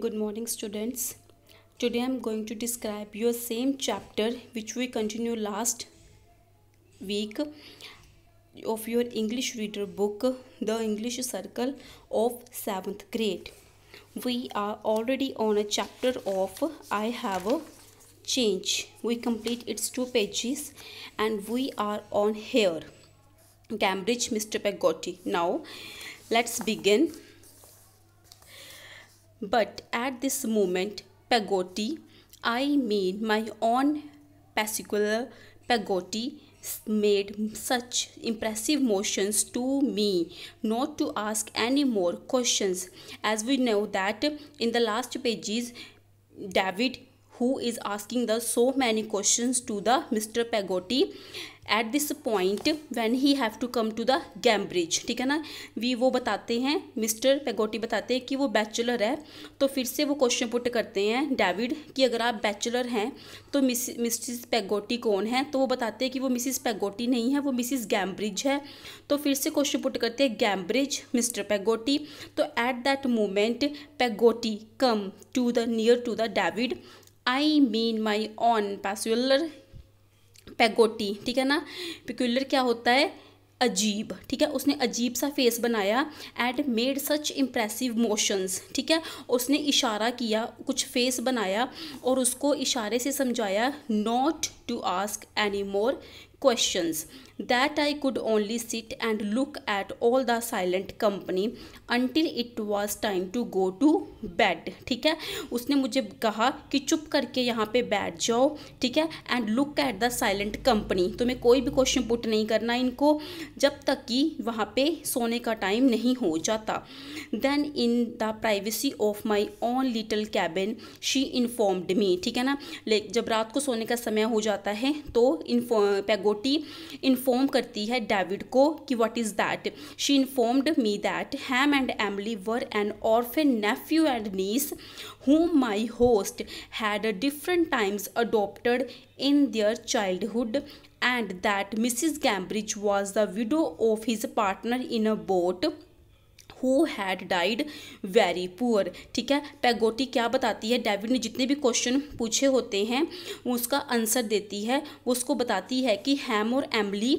good morning students today i'm going to describe your same chapter which we continue last week of your english reader book the english circle of 7th grade we are already on a chapter of i have a change we complete its two pages and we are on here cambridge mr peggotty now let's begin but at this moment, pagotti I made my own particular pagotti made such impressive motions to me not to ask any more questions as we know that in the last pages david who is asking the so many questions to the Mr. Pagoti at this point when he have to come to the Gummidge ठीक है ना we वो बताते हैं mister पेगोटी बताते हैं कि वो बैचलर है तो फिर से वो क्वेश्चन पुट करते हैं डेविड कि अगर आप बैचलर हैं तो मिस मिसिस पेगोटी कौन है तो वो बताते हैं कि वो मिसिस पेगोटी नहीं है वो मिसिस गैम्ब्रिज है तो फिर से क्वेश्चन पुट करते हैं गैम्ब्रिज मिस्टर पेगोटी तो at that moment Peggotty come to the near to the David I mean my own peculiar Peggotty ठीक है ना पिक्यूलर क्या होता है अजीब ठीक है उसने अजीब सा फेस बनाया and made such impressive motions ठीक है उसने इशारा किया कुछ फेस बनाया और उसको इशारे से समझाया not to ask any more questions that I could only sit and look at all the silent company until it was time to go to bed ठीक है उसने मुझे कहा कि चुप करके यहाँ पे बैठ जाओ ठीक है and look at the silent company तुम्हें कोई भी क्वेश्चन पुट नहीं करना इनको जब तक कि वहाँ पे सोने का टाइम नहीं हो जाता then in the privacy of my own little cabin she informed me ठीक है ना लाइक जब रात को सोने का समय हो जाता है तो इन्फो पैगोटी इन्फॉर्म इन्फॉर्म करती है डेविड को कि what is that she informed me that Ham and Emily were an orphan nephew and niece whom my host had different times adopted in their childhood and that Mrs Gummidge was the widow of his partner in a boat who had died very poor ठीक है पैगोटी क्या बताती है David ने जितने भी question पूछे होते हैं उसका आंसर देती है वो उसको बताती है कि हैम और एमली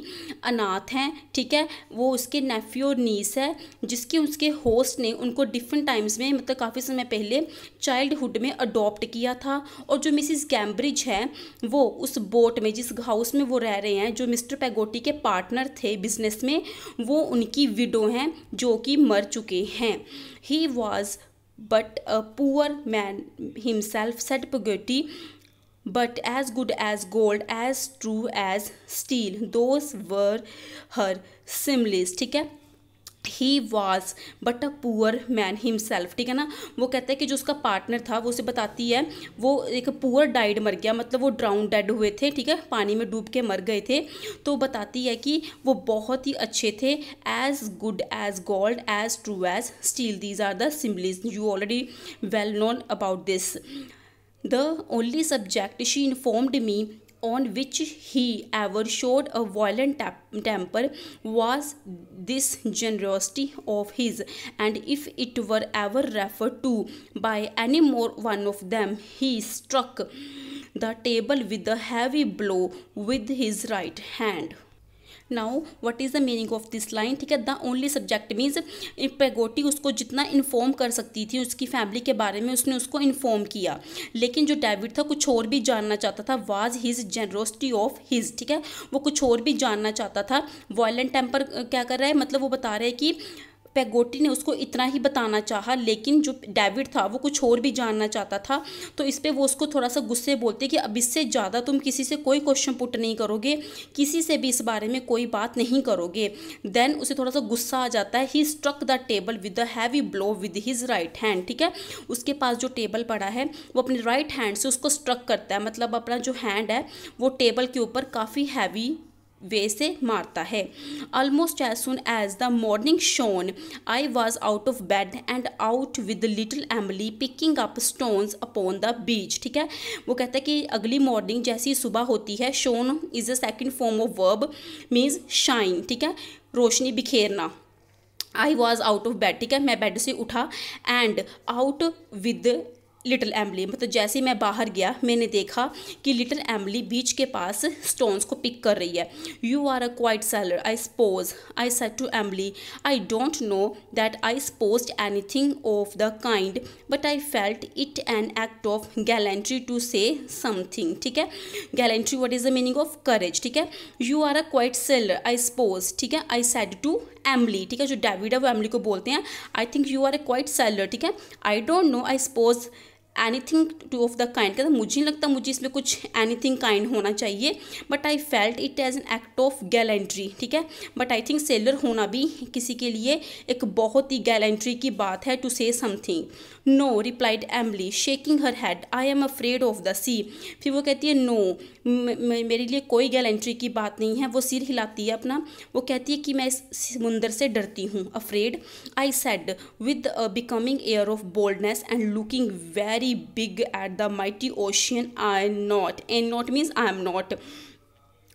अनाथ हैं ठीक है वो उसके नेफ्यू और नीस है जिसके उसके होस्ट ने उनको डिफरेंट टाइम्स में मतलब काफ़ी समय पहले चाइल्डहुड में अडॉप्ट किया था और जो मिसिस कैम्ब्रिज है वो उस बोट में जिस हाउस में वो रह रहे हैं जो मिस्टर पैगोटी के पार्टनर थे बिजनेस में वो उनकी विडो हैं जो कि मर चुके हैं he was but a poor man himself said Peggotty but as good as gold as true as steel those were her similes ठीक है he was but a poor man himself ठीक है ना वो कहते हैं कि जो उसका पार्टनर था वो उसे बताती है वो एक पुअर डाइड मर गया मतलब वो ड्राउन डेड हुए थे ठीक है पानी में डूब के मर गए थे तो बताती है कि वो बहुत ही अच्छे थे as good as gold as true as steel these are the similes you already well known about this the only subject she informed me on which he ever showed a violent temper was this generosity of his and if it were ever referred to by any more one of them he struck the table with a heavy blow with his right hand now what is the meaning of this line ठीक है the only subject means Peggotty उसको जितना inform कर सकती थी उसकी family के बारे में उसने उसको इन्फॉर्म किया लेकिन जो डेविड था कुछ और भी जानना चाहता था was his generosity of his ठीक है वो कुछ और भी जानना चाहता था वॉयलेंट टेम्पर क्या कर रहा है मतलब वो बता रहे हैं कि पैगोटी ने उसको इतना ही बताना चाहा लेकिन जो डेविड था वो कुछ और भी जानना चाहता था तो इस पर वो उसको थोड़ा सा गुस्से बोलते कि अब इससे ज़्यादा तुम किसी से कोई क्वेश्चन पुट नहीं करोगे किसी से भी इस बारे में कोई बात नहीं करोगे देन उसे थोड़ा सा गुस्सा आ जाता है he struck the table with the heavy blow with his right hand ठीक है उसके पास जो टेबल पड़ा है वो अपने राइट हैंड से उसको स्ट्रक करता है मतलब अपना जो हैंड है वो टेबल के ऊपर काफ़ी हैवी वे से मारता है almost as soon as the morning shone I was out of bed and out with little Emily picking up stones upon the beach ठीक है वो कहता है कि अगली मॉर्निंग जैसी सुबह होती है shone is a second form of verb means shine ठीक है रोशनी बिखेरना I was out of bed ठीक है मैं बेड से उठा and out with little Emily मतलब जैसे ही मैं बाहर गया मैंने देखा कि लिटिल एम्बली बीच के पास स्टोन्स को पिक कर रही है you are a quite sailor I suppose I said to Emily I don't know that I suppose anything of the kind but I felt it an act of gallantry to say something ठीक है gallantry what is the meaning of courage ठीक है you are a quite sailor I suppose ठीक है आई said to Emily ठीक है जो David है वो एमली को बोलते हैं I think you are a quite sailor ठीक है I don't know I suppose anything to of the kind कहता मुझे नहीं लगता मुझे इसमें कुछ एनीथिंग काइंड होना चाहिए but I felt it as an act of gallantry ठीक है बट आई थिंक सेलर होना भी किसी के लिए एक बहुत ही गैलेंट्री की बात है to say something no replied Emily shaking her head I am afraid of the sea फिर वो कहती है नो no, मेरे लिए कोई गैलेंट्री की बात नहीं है वो सिर हिलाती है अपना वो कहती है कि मैं इस समुंदर से डरती हूँ afraid I said with becoming air of boldness and looking very very big at the mighty ocean I not and not means I am not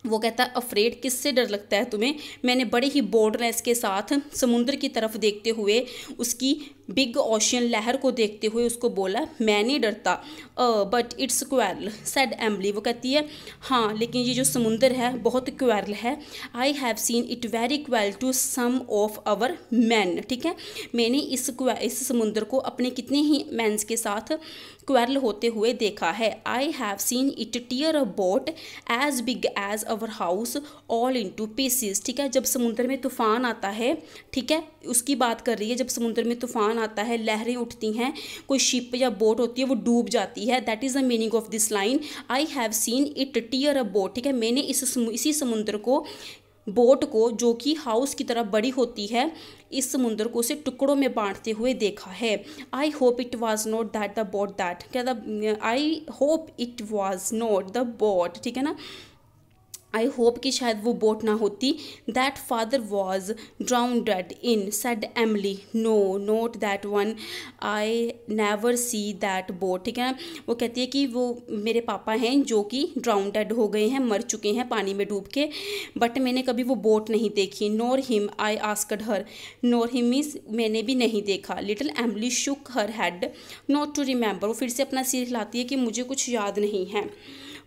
वो कहता है अफ्रेड किससे डर लगता है तुम्हें मैंने बड़े ही बोर्डनेस के साथ समुंदर की तरफ देखते हुए उसकी बिग ओशियन लहर को देखते हुए उसको बोला मैं नहीं डरता but it's cruel said Emily वो कहती है हाँ लेकिन ये जो समुंदर है बहुत क्वैरल है I have seen it very cruel to some of our men ठीक है मैंने इस इस समुंदर को अपने कितने ही मैंस के साथ क्वैरल होते हुए देखा है I have seen it tear a boat as big as our house all in to pieces ठीक है जब समुंदर में तूफान आता है ठीक है उसकी बात कर रही है जब समुद्र में तूफान आता है लहरें उठती हैं कोई शिप या बोट होती है वो डूब जाती है that is the meaning of this line I have seen it tear a boat ठीक है मैंने इस इसी समुद्र को बोट को जो कि हाउस की तरह बड़ी होती है इस समुंदर को उसे टुकड़ों में बांटते हुए देखा है I hope it was not that the boat that क्या I hope it was not the boat ठीक है ना आई होप कि शायद वो बोट ना होती that father was drownded in said Emily no not that one I never see that boat ठीक है वो कहती है कि वो मेरे पापा हैं जो कि ड्राउंडेड हो गए हैं मर चुके हैं पानी में डूब के बट मैंने कभी वो बोट नहीं देखी nor him I asked her nor him means मैंने भी नहीं देखा little Emily shook her head not to remember वो फिर से अपना सिर हिलाती है कि मुझे कुछ याद नहीं है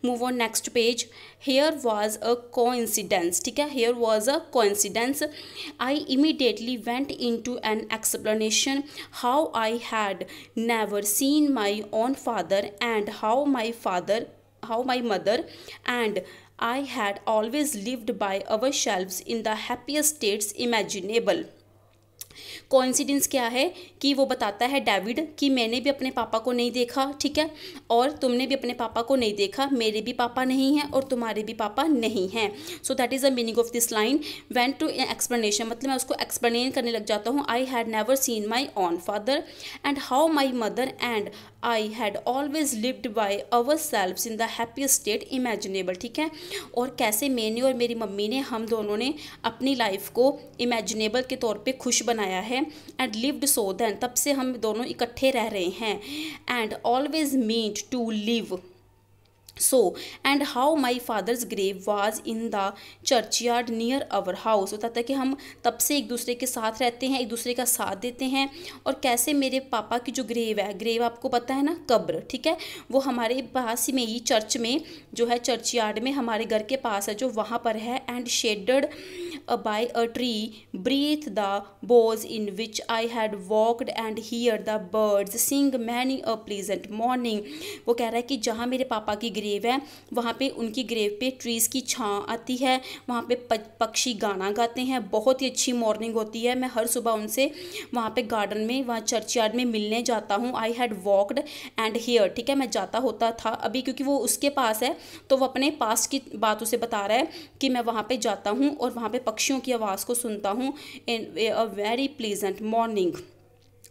move on next page here was a coincidence okay? here was a coincidence I immediately went into an explanation how I had never seen my own father and how my father how my mother and I had always lived by ourselves in the happiest states imaginable coincidence क्या है कि वो बताता है David कि मैंने भी अपने पापा को नहीं देखा ठीक है और तुमने भी अपने पापा को नहीं देखा मेरे भी पापा नहीं हैं और तुम्हारे भी पापा नहीं हैं so that is the meaning of this line went to explanation मतलब मैं उसको एक्सप्लेन करने लग जाता हूँ I had never seen my own father and how my mother and I had always lived by our self in the happiest state imaginable ठीक है और कैसे मैंने और मेरी मम्मी ने हम दोनों ने अपनी लाइफ को इमेजिनेबल के तौर पे खुश बनाया है एंड लिव्ड सो दैन तब से हम दोनों इकट्ठे रह रहे हैं and always meant to live so and how my father's grave was in the churchyard near our house बताता है कि हम तब से एक दूसरे के साथ रहते हैं एक दूसरे का साथ देते हैं और कैसे मेरे पापा की जो ग्रेव है ग्रेव आपको पता है ना कब्र ठीक है वो हमारे पास में ही चर्च में जो है चर्च यार्ड में हमारे घर के पास है जो वहाँ पर है and shaded by a tree breathe the boughs in which I had walked and hear the birds sing many a pleasant morning वो कह रहा है कि जहाँ मेरे पापा की ग्रेव है वहाँ पे उनकी ग्रेव पे ट्रीज़ की छाँ आती है वहाँ पे पक्षी गाना गाते हैं बहुत ही अच्छी मॉर्निंग होती है मैं हर सुबह उनसे वहाँ पे गार्डन में वहाँ चर्च यार्ड में मिलने जाता हूँ I had walked and hear ठीक है मैं जाता होता था अभी क्योंकि वो उसके पास है तो वो अपने पास की बात उसे बता रहा है कि मैं वहाँ पर जाता हूँ और वहाँ पर पक्षियों की आवाज़ को सुनता हूँ in a very pleasant morning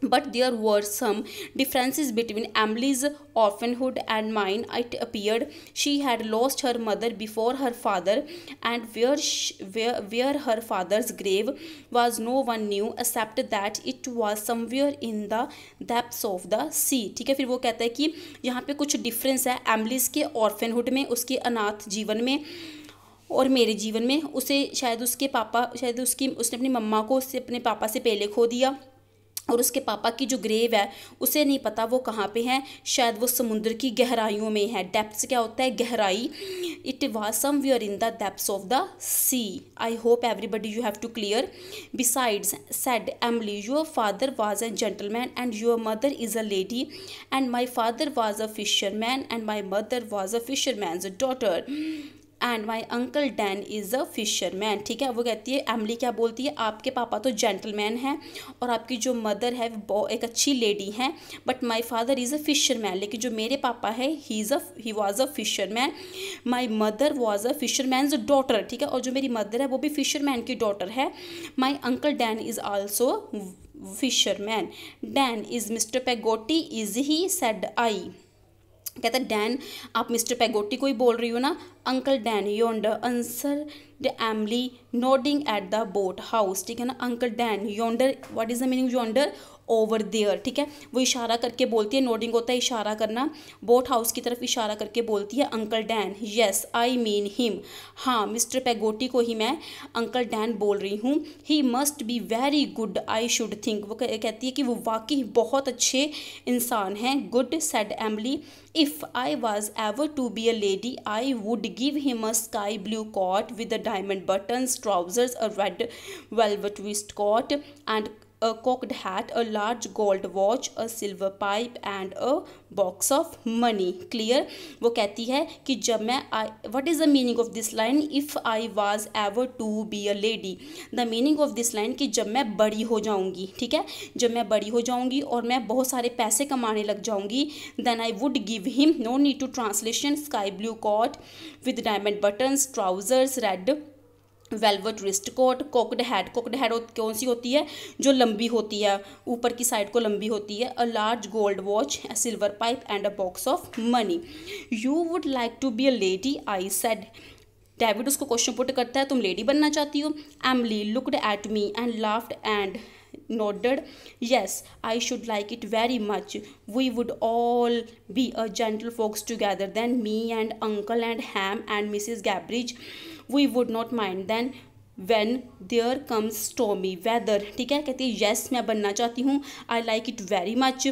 but there were some differences between Emily's orphanhood and mine. It appeared she had lost her mother before her father, and where, she, where, where her father's grave was, no one knew except that it was somewhere in the depths of the sea. theek hai fir wo kehta hai ki yahan pe kuch difference hai emily's ke orphanhood mein uske anath jeevan mein और मेरे जीवन में उसे शायद उसके पापा शायद उसकी उसने अपनी मम्मा को उससे अपने पापा से पहले खो दिया और उसके पापा की जो ग्रेव है उसे नहीं पता वो कहाँ पे है शायद वो समुद्र की गहराइयों में है डेप्स क्या होता है गहराई it was some we are in the depths of the sea I hope everybody you have to clear besides said Emily your father was a gentleman and your mother is a lady and my father was a fisherman and my mother was a fisherman daughter and my uncle Dan is a fisherman ठीक है वो कहती है Emily क्या बोलती है आपके पापा तो जेंटलमैन हैं और आपकी जो मदर है वो एक अच्छी लेडी हैं but my father is a fisherman लेकिन जो मेरे पापा है he is a he was a fisherman my mother was a fisherman daughter ठीक है और जो मेरी मदर है वो भी फिशरमैन की डॉटर है my uncle Dan is also man Dan is mister Peggotty is he said I कहता है डैन आप मिस्टर पैगोटी को ही बोल रही हो ना uncle Dan yonder answer the Emily nodding at the boat house ठीक है ना uncle Dan yonder what is the meaning yonder over there ठीक है वो इशारा करके बोलती है नोडिंग होता है इशारा करना बोट हाउस की तरफ इशारा करके बोलती है uncle Dan yes I mean him हाँ मिस्टर पैगोटी को ही मैं अंकल डैन बोल रही हूँ he must be very good I should think वो कहती है कि वो वाकई बहुत अच्छे इंसान हैं good said Emily if I was ever to be a lady I would give him a sky blue coat with a diamond buttons trousers a red velvet waistcoat and a cocked hat, a large gold watch, a silver pipe and a box of money. Clear? wo kehti hai ki jab मैं what is the meaning of this line? If I was ever to be a lady. The meaning of this line ki jab मैं badi ho jaungi theek hai jab मैं badi ho jaungi aur मैं bahut sare paise kamane lag jaungi then I would give him no need to translation sky blue coat with diamond buttons trousers red velvet waistcoat cocked hat cocked hat कौन सी होती है जो लंबी होती है ऊपर की साइड को लंबी होती है a large gold watch a silver pipe and a box of money you would like to be a lady I said David उसको क्वेश्चन पुट करता है तुम लेडी बनना चाहती हो Emily looked at me and laughed and nodded yes I should like it very much we would all be a gentle folks together then me and uncle and Ham and missis Gummidge we would not mind then when there comes stormy weather, ठीक है कहती है yes मैं बनना चाहती हूँ I like it very much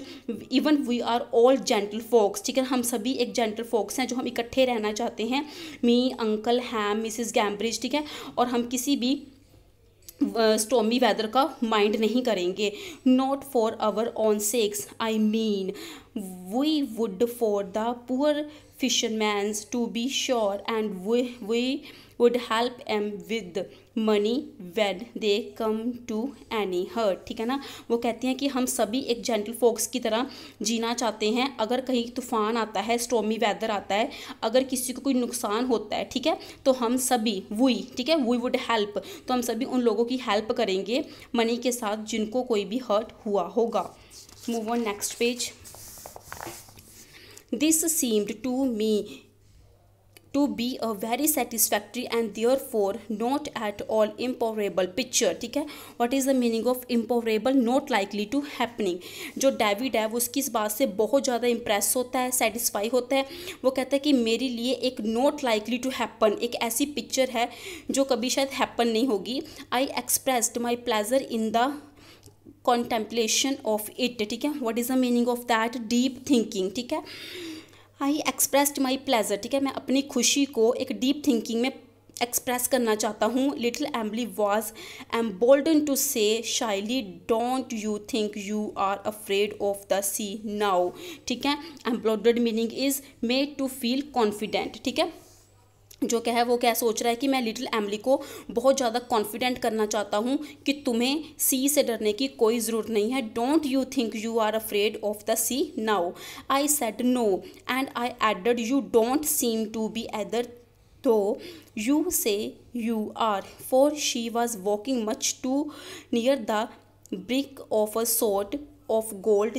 even we are all gentle folks ठीक है हम सभी एक जेंटल फोक्स हैं जो हम इकट्ठे रहना चाहते हैं मी अंकल हैम मिसिज गैम्ब्रिज ठीक है और हम किसी भी uh, वेदर का माइंड नहीं करेंगे not for our own sakes I mean we would for the poor fisherman to be sure and we we would help em with money when they come to any hurt ठीक है ना वो कहती हैं कि हम सभी एक जेंटल फोक्स की तरह जीना चाहते हैं अगर कहीं तूफान आता है स्टोमी वेदर आता है अगर किसी को कोई नुकसान होता है ठीक है तो हम सभी वुई ठीक है वी वुड हेल्प तो हम सभी उन लोगों की हेल्प करेंगे मनी के साथ जिनको कोई भी हर्ट हुआ होगा move on next page this seemed to me to be a very satisfactory and therefore for not at all improbable picture ठीक है what is the meaning of improbable not likely to happening जो David है वो उसकी इस बात से बहुत ज़्यादा इम्प्रेस होता है सेटिस्फाई होता है वो कहता है कि मेरे लिए एक नॉट लाइकली टू हैपन एक ऐसी पिक्चर है जो कभी शायद हैप्पन नहीं होगी I expressed my pleasure in the contemplation of it ठीक है what is the meaning of that deep thinking ठीक है आई एक्सप्रेस्ड माई प्लेजर ठीक है मैं अपनी खुशी को एक डीप थिंकिंग में एक्सप्रेस करना चाहता हूँ little Emily was emboldened to say shyly don't you think you are afraid of the sea now ठीक है emboldened meaning is made to feel confident ठीक है जो क्या है वो क्या सोच रहा है कि मैं लिटिल एमली को बहुत ज़्यादा कॉन्फिडेंट करना चाहता हूँ कि तुम्हें सी से डरने की कोई ज़रूरत नहीं है don't you think you are afraid of the sea now I said no and I added you don't seem to be either though you say you are for she was walking much too near the brink of a sort of gold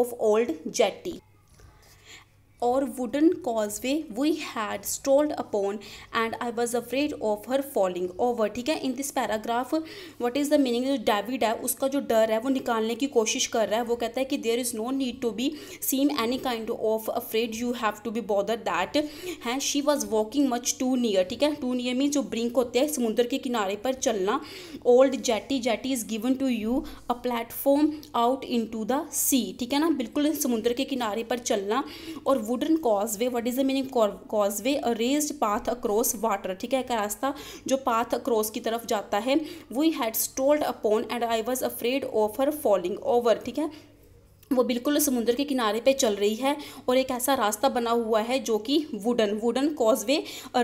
of old jetty wooden wooden causeway we had strolled upon and I was afraid of her falling over ठीक है in this paragraph what is the meaning जो David है उसका जो डर है वो निकालने की कोशिश कर रहा है वो कहता है कि there is no need to be seem any kind of afraid you have to be bother that है she was walking much too near ठीक है टू नियर मीन जो ब्रिंक होते हैं समुद्र के किनारे पर चलना old jetty jetty is given to you a platform out into the sea ठीक है ना बिल्कुल समुद्र के किनारे पर चलना और वो wooden causeway what is the meaning causeway a raised path across water ठीक है एक रास्ता जो पाथ अक्रॉस की तरफ जाता है we had strolled upon and I was afraid of her falling over ठीक है वो बिल्कुल समुद्र के किनारे पे चल रही है और एक ऐसा रास्ता बना हुआ है जो कि wooden wooden causeway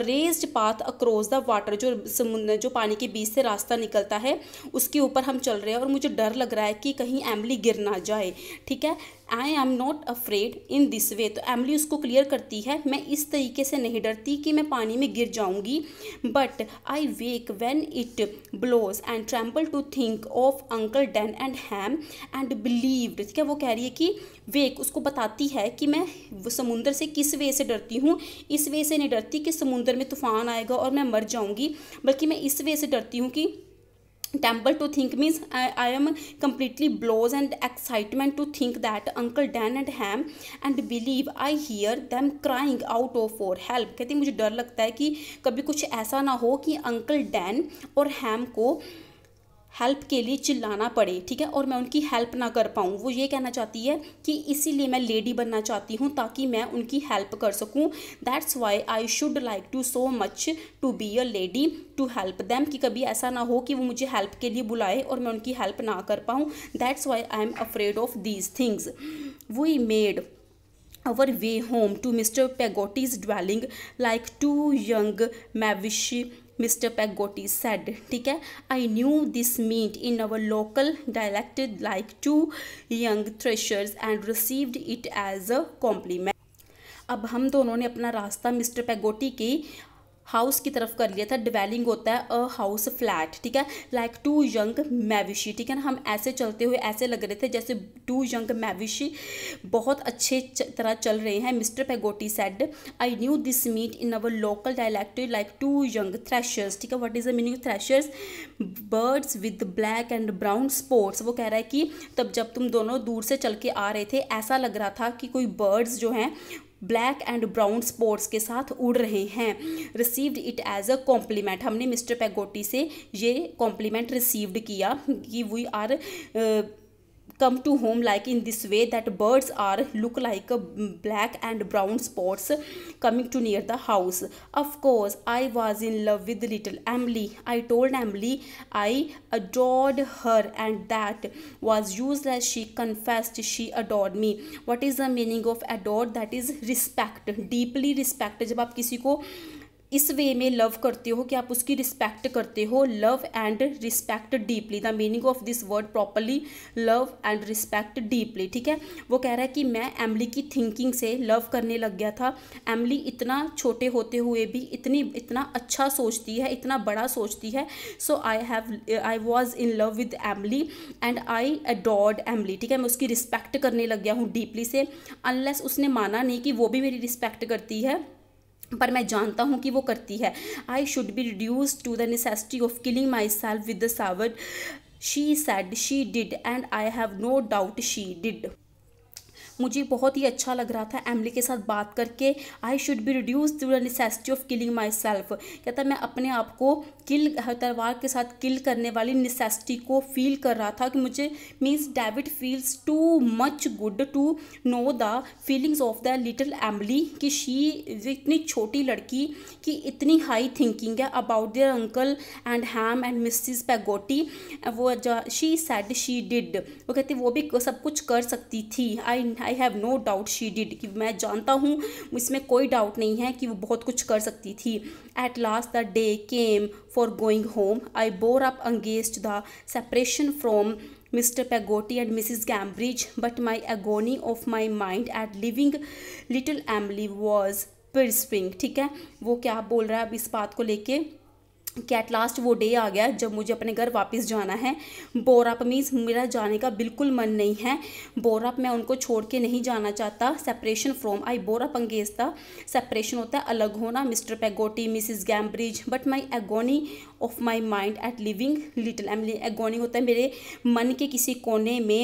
raised path across the water जो समुद्र जो पानी के बीच से रास्ता निकलता है उसके ऊपर हम चल रहे हैं और मुझे डर लग रहा है कि कहीं एमली गिर ना जाए ठीक है I am not afraid in this way तो एमली उसको क्लियर करती है मैं इस तरीके से नहीं डरती कि मैं पानी में गिर जाऊंगी but I wake when it blows and tremble to think of uncle Dan and Ham and believed ठीक है वो कह रही है कि वेक उसको बताती है कि मैं समुंदर से किस वे से डरती हूँ इस वे से नहीं डरती कि समुंदर में तूफान आएगा और मैं मर जाऊँगी बल्कि मैं इस वे से डरती हूँ कि temple to think means I, I am completely blows and excitement to think that uncle dan and ham and believe i hear them crying out of for help कहते मुझे डर लगता है कि कभी कुछ ऐसा ना हो कि अंकल डैन और हैम को हेल्प के लिए चिल्लाना पड़े ठीक है और मैं उनकी हेल्प ना कर पाऊँ वो ये कहना चाहती है कि इसीलिए मैं लेडी बनना चाहती हूँ ताकि मैं उनकी हेल्प कर सकूँ that's why I should like to so much to be a lady to help them कि कभी ऐसा ना हो कि वो मुझे हेल्प के लिए बुलाए और मैं उनकी हेल्प ना कर पाऊँ that's why I am afraid of these things we made our way home to mister Peggotty's dwelling like two young mavishes mister Peggotty said ठीक है I knew this meant in our local dialect like two young thrushes and received it as a compliment अब हम दोनों ने अपना रास्ता mister पैगोटी की house की तरफ कर लिया था डिवेलिंग होता है अ हाउस फ्लैट ठीक है लाइक टू यंग मैविशी ठीक है ना हम ऐसे चलते हुए ऐसे लग रहे थे जैसे टू यंग मैविशी बहुत अच्छे तरह चल रहे हैं mister Peggotty said I knew this meant in our local dialect like two young thrushes ठीक है what is the meaning thrushes birds with black and brown spots वो कह रहा है कि तब जब तुम दोनों दूर से चल के आ रहे थे ऐसा लग रहा था कि कोई बर्ड्स जो हैं ब्लैक एंड ब्राउन स्पॉट्स के साथ उड़ रहे हैं received it as a compliment हमने मिस्टर पैगोटी से ये कॉम्प्लीमेंट रिसीव्ड किया कि we are come to home like in this way that birds are look like uh, black and brown spots coming to near the house of course i was in love with little emily i told emily i adored her and that was useless she confessed she adored me what is the meaning of adore that is respect deeply respect जब आप किसी को इस वे में love करते हो कि आप उसकी रिस्पेक्ट करते हो love and respect deeply the meaning of this word properly love and respect deeply ठीक है वो कह रहा है कि मैं एमली की थिंकिंग से लव करने लग गया था एमली इतना छोटे होते हुए भी इतनी इतना अच्छा सोचती है इतना बड़ा सोचती है so I have I was in love with Emily and I adored Emily ठीक है मैं उसकी रिस्पेक्ट करने लग गया हूँ डीपली से अनलेस उसने माना नहीं कि वो भी मेरी रिस्पेक्ट करती है पर मैं जानता हूँ कि वो करती है I should be reduce to the necessity of killing myself with the sword she said she did and I have no doubt she did मुझे बहुत ही अच्छा लग रहा था एमली के साथ बात करके I should be reduce to the necessity of killing myself कहता मैं अपने आप को किल तलवार के साथ किल करने वाली निसेसिटी को फील कर रहा था कि मुझे means David feels too much good to know the feelings of the little Emily कि शी इतनी छोटी लड़की की इतनी हाई थिंकिंग है about their uncle and Ham and missis Peggotty वो शी सेड शी डिड वो कहती वो भी सब कुछ कर सकती थी I I have no doubt she did कि मैं जानता हूँ इसमें कोई डाउट नहीं है कि वो बहुत कुछ कर सकती थी at last the day came for going home. I bore up against the separation from Mr. Pagoti and Mrs. gambridge but my agony of my mind at leaving little Emily was pursuing. ठीक है वो क्या बोल रहा है अब इस बात को लेके कि एट लास्ट वो डे आ गया जब मुझे अपने घर वापस जाना है बोराप मीन्स मेरा जाने का बिल्कुल मन नहीं है बोराप मैं उनको छोड़ के नहीं जाना चाहता सेपरेशन फ्रॉम आई बोराप था सेपरेशन होता है अलग होना Mr Peggotty Mrs Gambridge but my agony of my mind at living little Emily agony होता है मेरे मन के किसी कोने में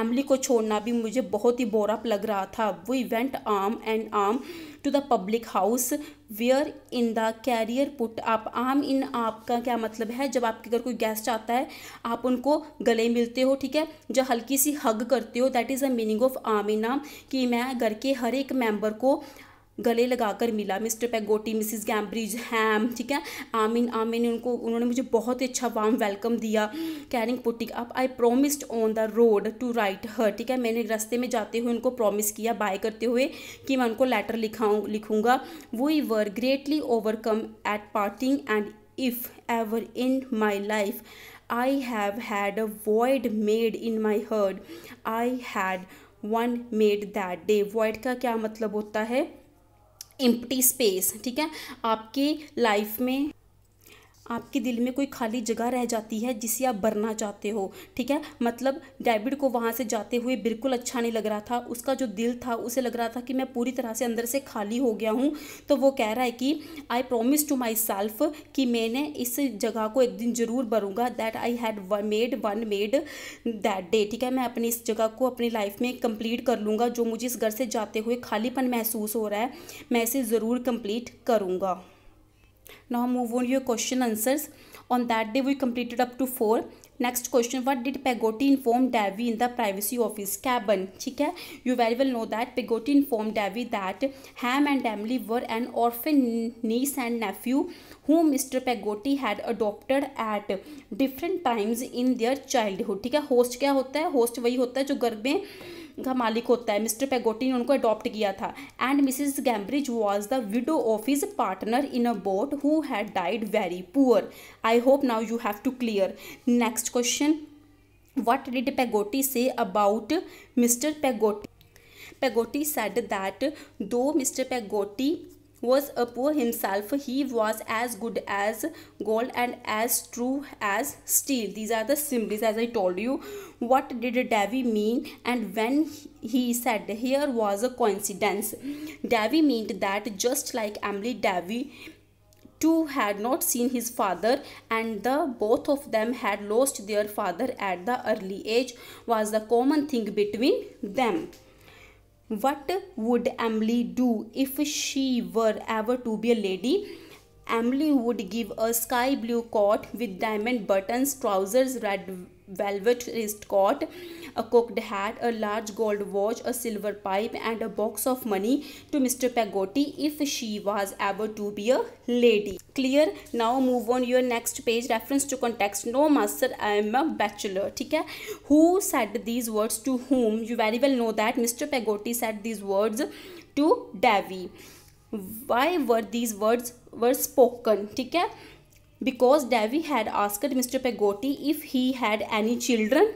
एमली को छोड़ना भी मुझे बहुत ही बोराप लग रहा था वो event arm and arm to the public house where in the carrier put up arm इन आपका क्या मतलब है जब आपके घर कोई गेस्ट आता है आप उनको गले मिलते हो ठीक है जो हल्की सी हग करते हो that is the meaning of arm in आम कि मैं घर के हर एक मेंबर को गले लगाकर मिला मिस्टर पैगोटी मिसिस गैम्ब्रिज हैम ठीक है आमिन आमिन उनको उन्होंने मुझे बहुत ही अच्छा वार्म वेलकम दिया carrying put it up I promised on the road to write her ठीक है मैंने रास्ते में जाते हुए उनको प्रॉमिस किया बाय करते हुए कि मैं उनको लेटर लिखाऊँ लिखूँगा we were greatly overcome at parting and if ever in my life I have had a void made in my heart I had one made that day void का क्या मतलब होता है एम्प्टी स्पेस ठीक है आपकी लाइफ में आपके दिल में कोई खाली जगह रह जाती है जिसे आप भरना चाहते हो ठीक है मतलब डेविड को वहाँ से जाते हुए बिल्कुल अच्छा नहीं लग रहा था उसका जो दिल था उसे लग रहा था कि मैं पूरी तरह से अंदर से खाली हो गया हूँ तो वो कह रहा है कि I promise to myself कि मैंने इस जगह को एक दिन ज़रूर भरूँगा that I had made one made that day ठीक है मैं अपनी इस जगह को अपनी लाइफ में कम्प्लीट कर लूँगा जो मुझे इस घर से जाते हुए खालीपन महसूस हो रहा है मैं इसे ज़रूर कम्प्लीट करूँगा Now move on your question answers. On that day, we completed up to four. Next question what did Peggotty inform Davy in the privacy of his cabin ठीक है you very well know that Peggotty inform Davy that Ham and Emily were an orphan niece and nephew who mister Peggotty had adopted at different times in their childhood ठीक है host क्या होता है host वही होता है जो घर में का मालिक होता है मिस्टर पेगोटी ने उनको अडॉप्ट किया था and Mrs Gummidge was the widow of his partner in a boat who had died very poor I hope now you have to clear next question what did Peggotty say about Mr Peggotty Pagoti said that though Mr Pagoti was a poor himself he was as good as gold and as true as steel these are the symbols. as i told you what did davy mean and when he said here was a coincidence davy meant that just like emily davy too had not seen his father and the both of them had lost their father at the early age was the common thing between them what would Emily do if she were ever to be a lady? Emily would give a sky blue coat with diamond buttons, trousers, red velvet waistcoat, a cocked hat, a large gold watch, a silver pipe and a box of money to Mr. Pagoti if she was ever to be a lady. Clear? Now move on your next page. Reference to context. No master, I am a bachelor. Okay? Who said these words to whom? You very well know that Mr. Pagoti said these words to Davy. Why were these words were spoken? Okay? because Davy had asked Mr. Pegoti if he had any children.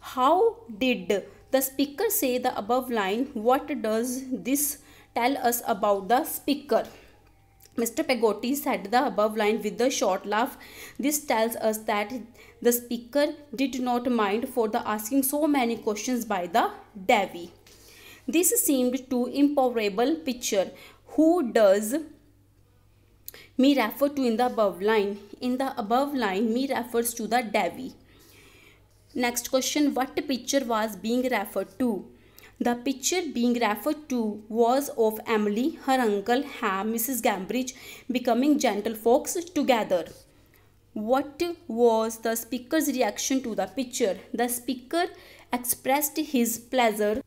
How did the speaker say the above line? What does this tell us about the speaker? Mr. Pegoti said the above line with a short laugh. This tells us that the speaker did not mind for the asking so many questions by the Davy. This seemed to improbable. picture. Who does me refer to in the above line. In the above line, me refers to the Devi. Next question, what picture was being referred to? The picture being referred to was of Emily, her uncle Ham, Mrs. Gambridge becoming gentlefolks together. What was the speaker's reaction to the picture? The speaker expressed his pleasure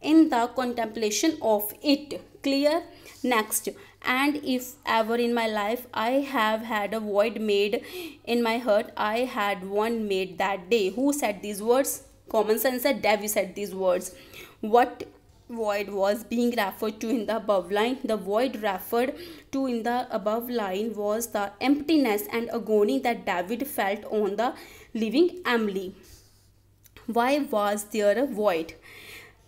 in the contemplation of it. Clear? Next, and if ever in my life i have had a void made in my heart i had one made that day who said these words common sense said devi said these words what void was being referred to in the above line the void referred to in the above line was the emptiness and agony that david felt on the living emily why was there a void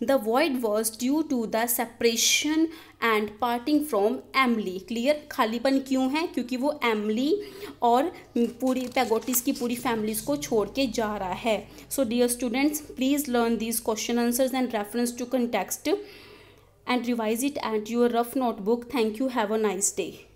the void was due to the separation and parting from Emily clear खालीपन क्यों है क्योंकि वो Emily और पूरी पैगोटिस की पूरी families को छोड़ के जा रहा है so dear students please learn these question answers and reference to context and revise it at your rough notebook. Thank you. Have a nice day.